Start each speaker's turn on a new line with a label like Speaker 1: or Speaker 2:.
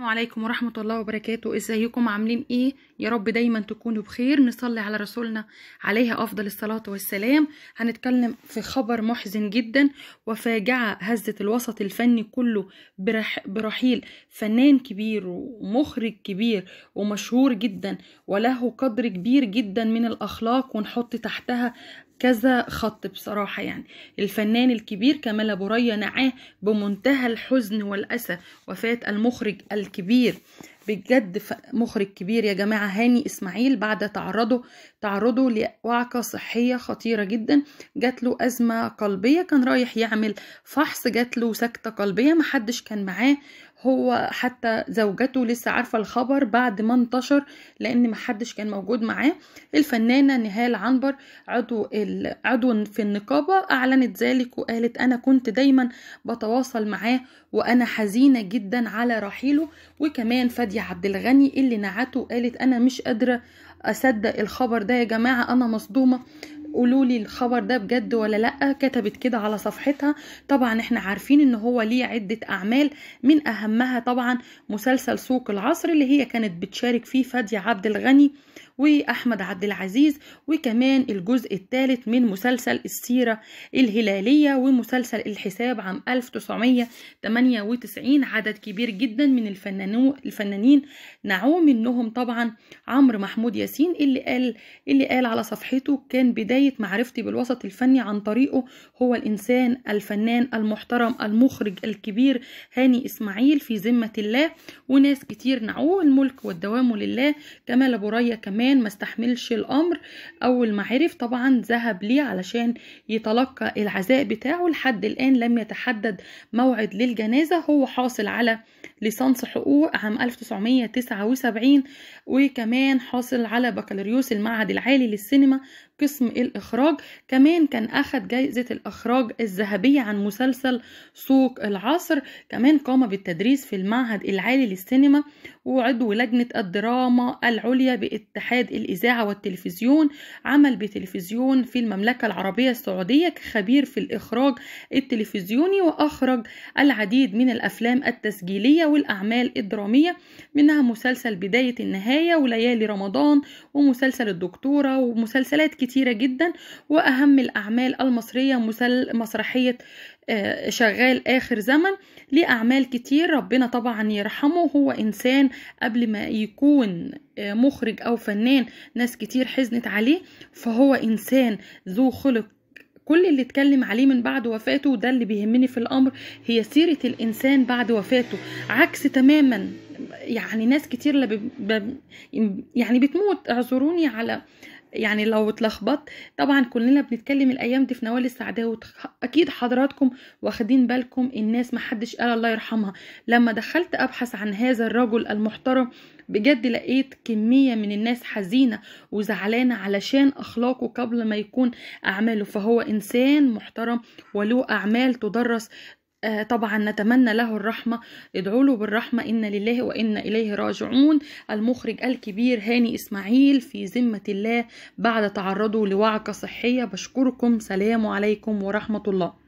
Speaker 1: السلام عليكم ورحمة الله وبركاته ازيكم عاملين ايه يا رب دايما تكونوا بخير نصلي على رسولنا عليها افضل الصلاة والسلام هنتكلم في خبر محزن جدا وفاجعة هزت الوسط الفني كله برح برحيل فنان كبير ومخرج كبير ومشهور جدا وله قدر كبير جدا من الاخلاق ونحط تحتها كذا خط بصراحة يعني الفنان الكبير كمال أبو ريا نعاه بمنتهى الحزن والأسى وفاة المخرج الكبير بجد مخرج كبير يا جماعة هاني إسماعيل بعد تعرضه تعرضه لوعكة صحية خطيرة جدا جات له أزمة قلبية كان رايح يعمل فحص جات له سكتة قلبية محدش كان معاه هو حتى زوجته لسه عارفة الخبر بعد ما انتشر لأن محدش كان موجود معاه الفنانة نهال عنبر عضو, ال... عضو في النقابة أعلنت ذلك وقالت أنا كنت دايما بتواصل معاه وأنا حزينة جدا على رحيله وكمان فادي عبد الغني اللي نعته قالت أنا مش قادرة أصدق الخبر ده يا جماعة أنا مصدومة قولوا لي الخبر ده بجد ولا لا كتبت كده على صفحتها طبعا احنا عارفين ان هو ليه عده اعمال من اهمها طبعا مسلسل سوق العصر اللي هي كانت بتشارك فيه فادية عبد الغني وأحمد عبد العزيز وكمان الجزء الثالث من مسلسل السيرة الهلالية ومسلسل الحساب عام 1998 عدد كبير جدا من الفنانين نعوم منهم طبعا عمرو محمود ياسين اللي قال اللي قال على صفحته كان بداية معرفتي بالوسط الفني عن طريقه هو الإنسان الفنان المحترم المخرج الكبير هاني إسماعيل في ذمة الله وناس كتير نعوه الملك والدوام لله كمال أبو ريا كمان كمان ما استحملش الامر اول ما عرف طبعا ذهب ليه علشان يتلقى العزاء بتاعه لحد الان لم يتحدد موعد للجنازه هو حاصل على ليسانس حقوق عام 1979 وكمان حاصل على بكالوريوس المعهد العالي للسينما قسم الإخراج كمان كان أخد جائزة الإخراج الذهبية عن مسلسل سوق العصر كمان قام بالتدريس في المعهد العالي للسينما وعضو لجنة الدراما العليا باتحاد إعداد الإذاعة والتلفزيون عمل بتلفزيون في المملكة العربية السعودية كخبير في الإخراج التلفزيوني وأخرج العديد من الأفلام التسجيلية والأعمال الدرامية منها مسلسل بداية النهاية وليالي رمضان ومسلسل الدكتورة ومسلسلات كتيرة جدا وأهم الأعمال المصرية مسل... مسرحية آه، شغال آخر زمن ليه أعمال كتير ربنا طبعا يرحمه هو إنسان قبل ما يكون آه، مخرج أو فنان ناس كتير حزنت عليه فهو إنسان ذو خلق كل اللي اتكلم عليه من بعد وفاته وده اللي بيهمني في الامر هي سيره الانسان بعد وفاته عكس تماما يعني ناس كتير يعني بتموت اعذروني على يعني لو اتلخبطت طبعا كلنا بنتكلم الايام دي في نوال السعداوي واكيد حضراتكم واخدين بالكم الناس محدش قال الله يرحمها لما دخلت ابحث عن هذا الرجل المحترم بجد لقيت كمية من الناس حزينة وزعلانة علشان أخلاقه قبل ما يكون أعماله فهو إنسان محترم وله أعمال تدرس آه، طبعا نتمنى له الرحمة ادعوا له بالرحمة إن لله وإنا إليه راجعون المخرج الكبير هاني إسماعيل في ذمة الله بعد تعرضه لوعكة صحية بشكركم سلام عليكم ورحمة الله